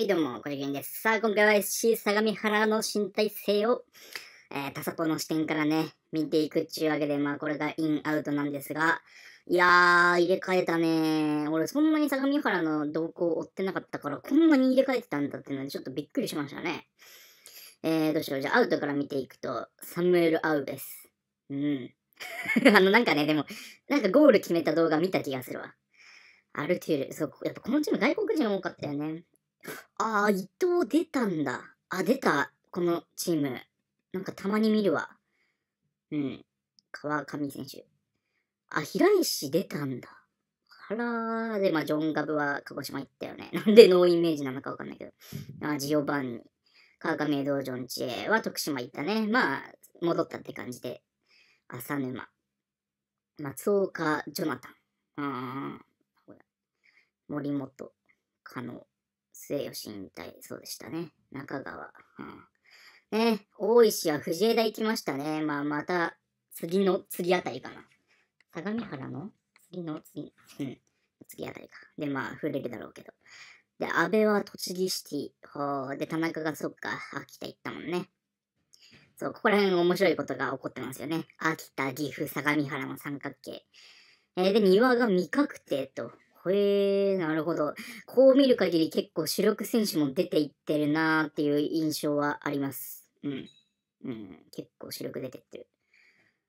はい、どうも、こじけんです。さあ、今回は SC 相模原の身体性を、えー、田里の視点からね、見ていくっちゅうわけで、まあ、これがインアウトなんですが、いやー、入れ替えたね俺、そんなに相模原の動向を追ってなかったから、こんなに入れ替えてたんだっていうのは、ちょっとびっくりしましたね。えー、どうしよう。じゃあ、アウトから見ていくと、サムエル・アウベス。うん。あの、なんかね、でも、なんかゴール決めた動画見た気がするわ。アルテュール。そう、やっぱこのチーム外国人多かったよね。ああ、伊藤出たんだ。あ、出た。このチーム。なんかたまに見るわ。うん。川上選手。あ、平石出たんだ。あらー。で、まあ、ジョン・ガブは鹿児島行ったよね。なんでノーイメージなのかわかんないけど。あジオバンニ。川上道場の知恵は徳島行ったね。まあ、戻ったって感じで。浅沼。松岡、ジョナタン。うん。森本、加納。末吉引退、そうでしたね。中川。うん、ね、大石は藤枝行きましたね。まあ、また、次の、次あたりかな。相模原の次の次、うん、次あたりか。で、まあ、触れるだろうけど。で、安倍は栃木シティ。ほで、田中がそっか、秋田行ったもんね。そう、ここら辺面白いことが起こってますよね。秋田、岐阜、相模原の三角形。えー、で、庭が未確定と。へえ、なるほど。こう見る限り結構主力選手も出ていってるなーっていう印象はあります。うん。うん、結構主力出てってる。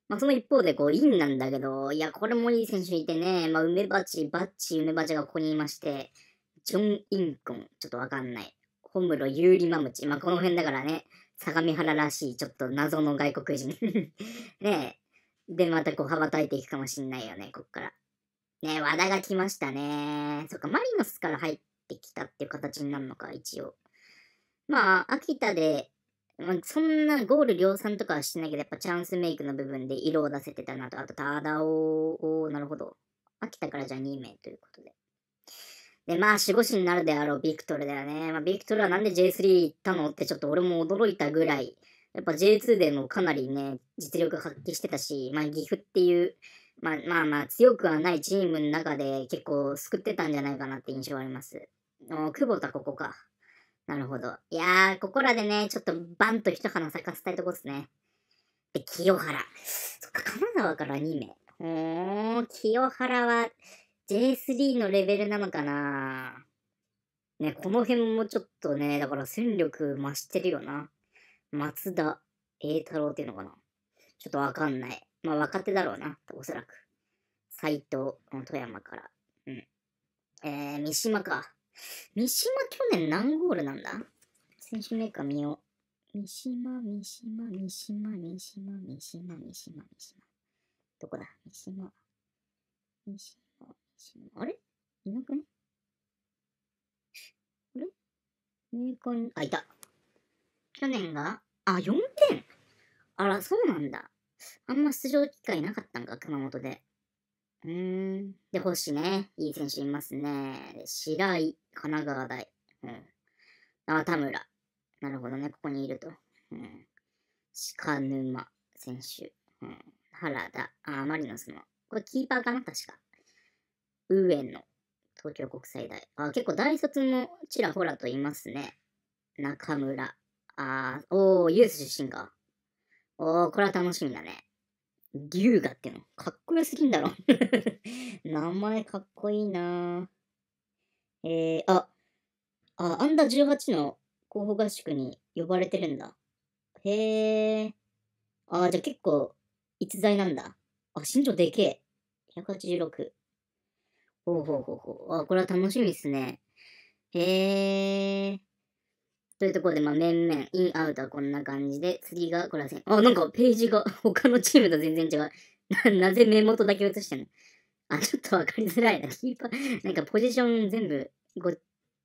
まあ、その一方で、こう、インなんだけど、いや、これもいい選手いてね、まあ、梅鉢、バッチ、梅鉢がここにいまして、ジョン・インコン、ちょっとわかんない。ホムロ・ユーリ・マムチ。まあ、この辺だからね、相模原らしい、ちょっと謎の外国人 ねえ。で、またこう、羽ばたいていくかもしんないよね、こっから。ね和田が来ましたね。そっか、マリノスから入ってきたっていう形になるのか、一応。まあ、秋田で、まあ、そんなゴール量産とかはしてないけど、やっぱチャンスメイクの部分で色を出せてたなと。あと、ただおおなるほど。秋田からじゃあ2名ということで。で、まあ、守護神になるであろうビクトルだよね。まあ、ビクトルはなんで J3 行ったのってちょっと俺も驚いたぐらい、やっぱ J2 でもかなりね、実力発揮してたし、まあ、岐阜っていうまあまあまあ強くはないチームの中で結構救ってたんじゃないかなって印象はあります。お久保田ここか。なるほど。いやー、ここらでね、ちょっとバンと一花咲かせたいとこっすね。で、清原。そっか、神奈川から2名。おー、清原は J3 のレベルなのかなね、この辺もちょっとね、だから戦力増してるよな。松田栄太郎っていうのかなちょっとわかんない。まあ若手だろうな、おそらく。斎藤、富山から。うん。えー、三島か。三島去年何ゴールなんだ選手メーカー見よう。三島、三島、三島、三島、三島、三島、三島。どこだ三島。三島、三島。あれいなくねあれメーカーに、あ、いた。去年が、あ、4点あら、そうなんだ。あんま出場機会なかったんか、熊本で。うーん。で、星ね。いい選手いますね。白井、神奈川大。うん。あ、田村。なるほどね。ここにいると。うん。鹿沼選手。うん。原田。あ、マリノスの。これキーパーかな確か。上野。東京国際大。あ、結構大卒もちらほらといますね。中村。あー、おー、ユース出身か。おー、これは楽しみだね。龍河っての、かっこよすぎんだろ。名前かっこいいなえー、あ、あ、アンダー18の候補合宿に呼ばれてるんだ。へえ。あ、じゃあ結構、逸材なんだ。あ、身長でけえ。186。ほうほうほうほう。あ、これは楽しみですね。へえ。というところで、まあ、面々、イン、アウトはこんな感じで、次がこれは線。あ、なんかページが 他のチームと全然違う。な、なぜ目元だけ映してんのあ、ちょっとわかりづらいな。キーパー、なんかポジション全部ご、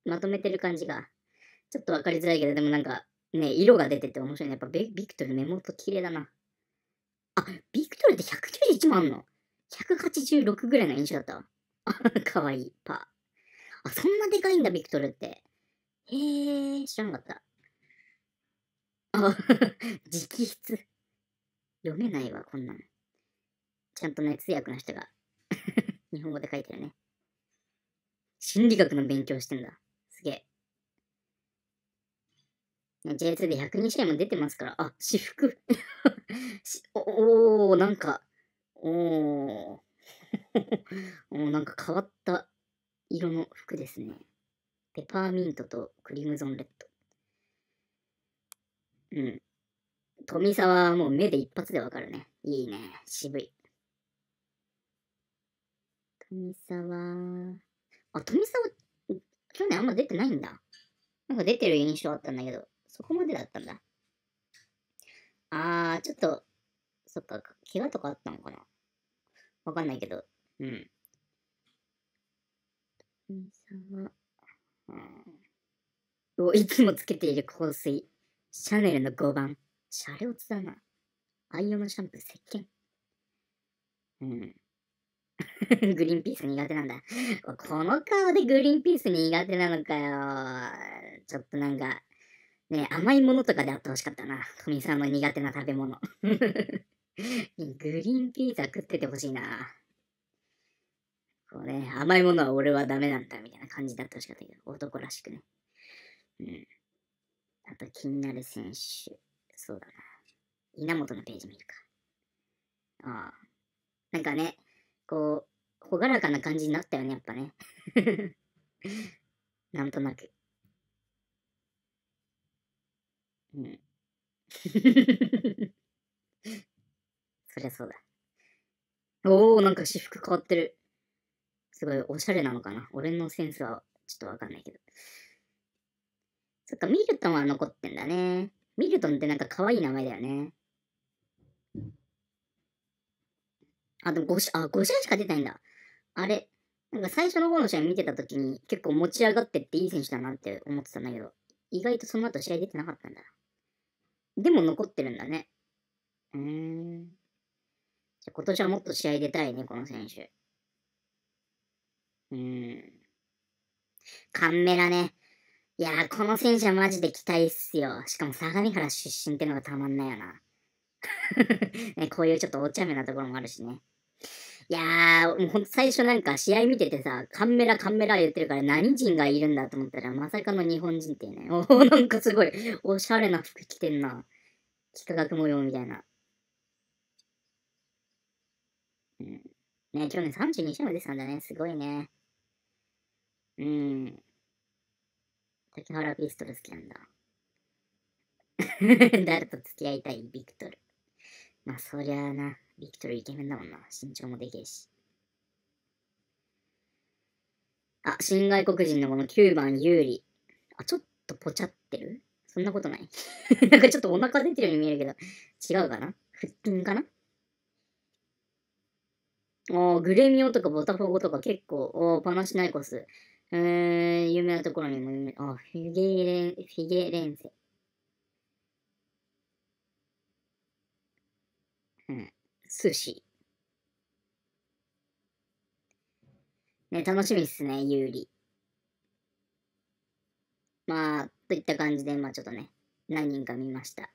まとめてる感じが。ちょっとわかりづらいけど、でもなんか、ね、色が出てて面白いね。やっぱビビクトル目元綺麗だな。あ、ビクトルって191もあんの ?186 ぐらいの印象だったわ。あ、かわいい、パー。あ、そんなでかいんだ、ビクトルって。へえ知らなかった。あ、直筆。読めないわ、こんなん。ちゃんとね、通訳の人が 日本語で書いてるね。心理学の勉強してんだ。すげえ。ね、J2 で102試合も出てますから、あ、私服 おおー、なんか、おー、おーなんか変わった色の服ですね。ペパーミントとクリムゾンレッド。うん。富沢はもう目で一発でわかるね。いいね。渋い。富沢。あ、富沢、去年あんま出てないんだ。なんか出てる印象あったんだけど、そこまでだったんだ。あー、ちょっと、そっか、怪我とかあったのかなわかんないけど、うん。富沢。うん、をいつもつけている香水、シャネルの5番、シャレオツだな。愛用のシャンプー、石鹸。うん。グリーンピース苦手なんだ。この顔でグリーンピース苦手なのかよ。ちょっとなんか、ね甘いものとかであってほしかったな。富さんの苦手な食べ物。グリーンピースは食っててほしいな。こうね、甘いものは俺はダメなんだ、みたいな感じだってほしかったけど、男らしくね。うん。あと気になる選手。そうだな。稲本のページ見るか。ああ。なんかね、こう、ほがらかな感じになったよね、やっぱね。なんとなく。うん。そりゃそうだ。おお、なんか私服変わってる。すごいおしゃれなのかな。俺のセンスはちょっとわかんないけど。そっか、ミルトンは残ってんだね。ミルトンってなんか可愛い名前だよね。あ、でも5試合、あ、5試合しか出ないんだ。あれ、なんか最初の方の試合見てた時に結構持ち上がってっていい選手だなって思ってたんだけど、意外とその後試合出てなかったんだでも残ってるんだね。うーん。じゃ今年はもっと試合出たいね、この選手。うん。カンメラね。いやー、この選手はマジで期待っすよ。しかも相模原出身ってのがたまんないよな。ね、こういうちょっとお茶目なところもあるしね。いやー、もうほんと最初なんか試合見ててさ、カンメラカンメラ言ってるから何人がいるんだと思ったら、まさかの日本人っていうね。おなんかすごい、おしゃれな服着てんな。幾何学模様みたいな。ね、去年32試合も出てたんだね。すごいね。うん。竹原ピストル好きなんだ。誰と付き合いたいビクトル。まあ、そりゃあな。ビクトルイケメンだもんな。身長もでけえし。あ、新外国人のこの9番有利。あ、ちょっとぽちゃってるそんなことない。なんかちょっとお腹出てるように見えるけど、違うかな腹筋かなおグレミオとかボタフォゴとか結構、おパナシナイコス、えー、有名なところにも有名、あ、フィゲレン、フィゲレンセ。うん、寿司。ね、楽しみっすね、有利。まあ、といった感じで、まあちょっとね、何人か見ました。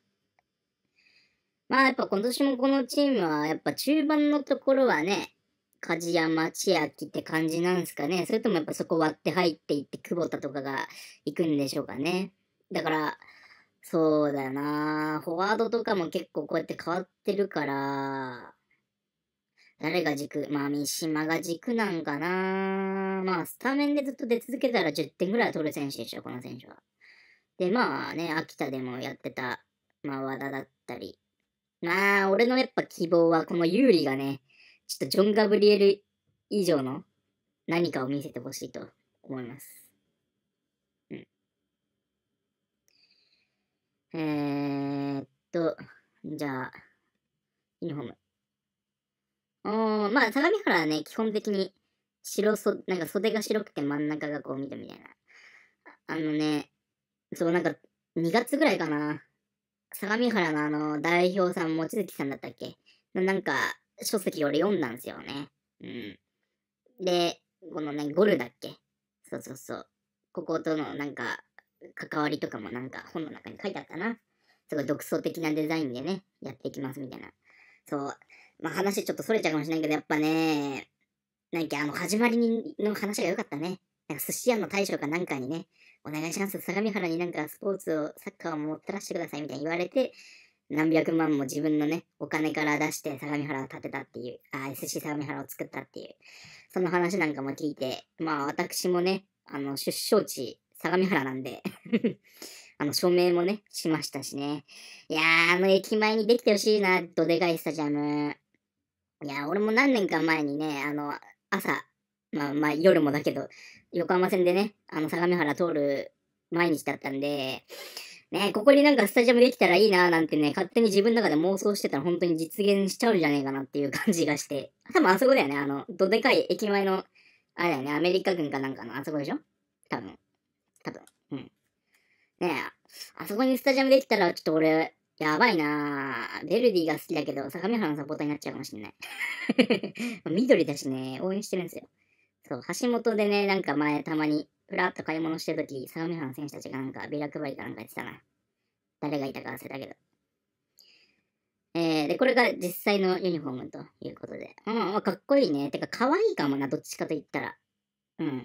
まあやっぱ今年もこのチームは、やっぱ中盤のところはね、梶山千秋って感じなんですかね。それともやっぱそこ割って入っていって久保田とかが行くんでしょうかね。だから、そうだなフォワードとかも結構こうやって変わってるから、誰が軸まあ、三島が軸なんかなまあ、スタメンでずっと出続けたら10点ぐらい取る選手でしょ、この選手は。で、まあね、秋田でもやってた、まあ、和田だったり。まあ、俺のやっぱ希望は、この有利がね、ちょっとジョン・ガブリエル以上の何かを見せてほしいと思います。うん。えー、っと、じゃあ、ユニフォーム。おー、まあ、相模原はね、基本的に白そ、なんか袖が白くて真ん中がこう見てみたいな。あのね、そう、なんか、2月ぐらいかな。相模原のあの、代表さん、望月さんだったっけなんか、書籍俺読んだんですよね。うん。で、このね、ゴルだっけそうそうそう。こことのなんか、関わりとかもなんか本の中に書いてあったな。すごい独創的なデザインでね、やっていきますみたいな。そう。まあ話ちょっと逸れちゃうかもしれないけど、やっぱね、なんかあの、始まりの話が良かったね。なんか寿司屋の大将かなんかにね、お願いします。相模原になんかスポーツを、サッカーを持ってらしてくださいみたいに言われて、何百万も自分のね、お金から出して相模原を建てたっていう、あ、SC 相模原を作ったっていう、その話なんかも聞いて、まあ私もね、あの、出生地、相模原なんで あの、署名もね、しましたしね。いやー、あの、駅前にできてほしいな、どでかいスタジアム。いやー、俺も何年か前にね、あの、朝、まあまあ夜もだけど、横浜線でね、あの、相模原通る毎日だったんで、ねここになんかスタジアムできたらいいななんてね、勝手に自分の中で妄想してたら本当に実現しちゃうんじゃねえかなっていう感じがして。多分あそこだよね、あの、どでかい駅前の、あれだよね、アメリカ軍かなんかのあそこでしょ多分。多分。うん。ねえ、あそこにスタジアムできたらちょっと俺、やばいなぁ。ベルディが好きだけど、相模原のサポーターになっちゃうかもしんない。緑だしね、応援してるんですよ。そう、橋本でね、なんか前、たまに、ふらっと買い物してるとき、相模原の選手たちがなんか、ビラ配りかなんかやってたな。誰がいたか忘れたけど。えー、で、これが実際のユニフォームということで。うん、まあ、かっこいいね。てか、可愛いかもな、どっちかと言ったら。うん。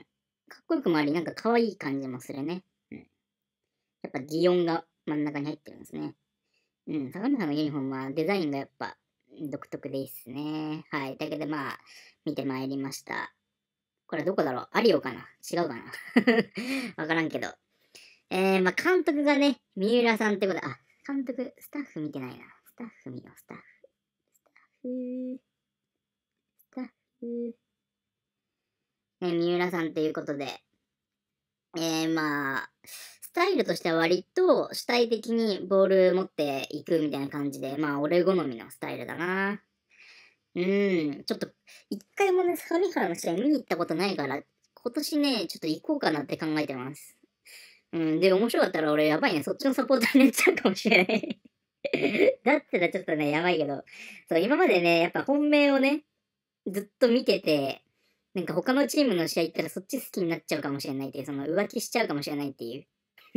かっこよくもあり、なんか可愛い感じもするね。うん。やっぱ、擬音が真ん中に入ってるんですね。うん、相模原のユニフォームはデザインがやっぱ独特でいいっすね。はい。だけどまあ、見てまいりました。これどこだろうアリオかな違うかな わからんけど。えー、まあ、監督がね、三浦さんってこと、あ、監督、スタッフ見てないな。スタッフ見よう、スタッフ。スタッフ、スタッフ。ね、三浦さんっていうことで、えー、まあ、スタイルとしては割と主体的にボール持っていくみたいな感じで、まあ、俺好みのスタイルだな。うん、ちょっと、一回もね、相模原の試合見に行ったことないから、今年ね、ちょっと行こうかなって考えてます。うん、で、面白かったら俺やばいね、そっちのサポーターになっちゃうかもしれない だったらちょっとね、やばいけど、そう、今までね、やっぱ本命をね、ずっと見てて、なんか他のチームの試合行ったらそっち好きになっちゃうかもしれないっていう、その浮気しちゃうかもしれないっていう。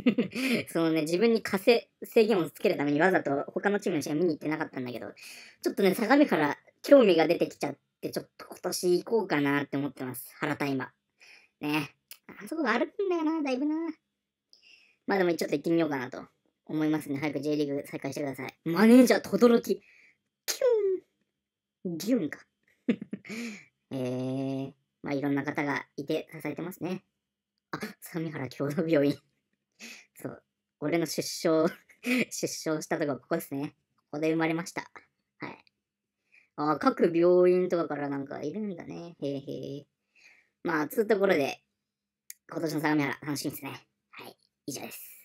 そのね、自分に稼制限をつけるためにわざと他のチームの試合見に行ってなかったんだけど、ちょっとね、相模原興味が出てきちゃって、ちょっと今年行こうかなって思ってます。原田今。ねあそこが歩くんだよな、だいぶな。まあでもちょっと行ってみようかなと思いますね。早く J リーグ再開してください。マネージャー、轟。キュン。ギュンか。えー、まあいろんな方がいて支えてますね。あ、相模原共同病院。そう。俺の出生、出生したとこここですね。ここで生まれました。あ各病院とかからなんかいるんだね。へえへえ。まあ、つうところで、今年の相模原楽しみですね。はい、以上です。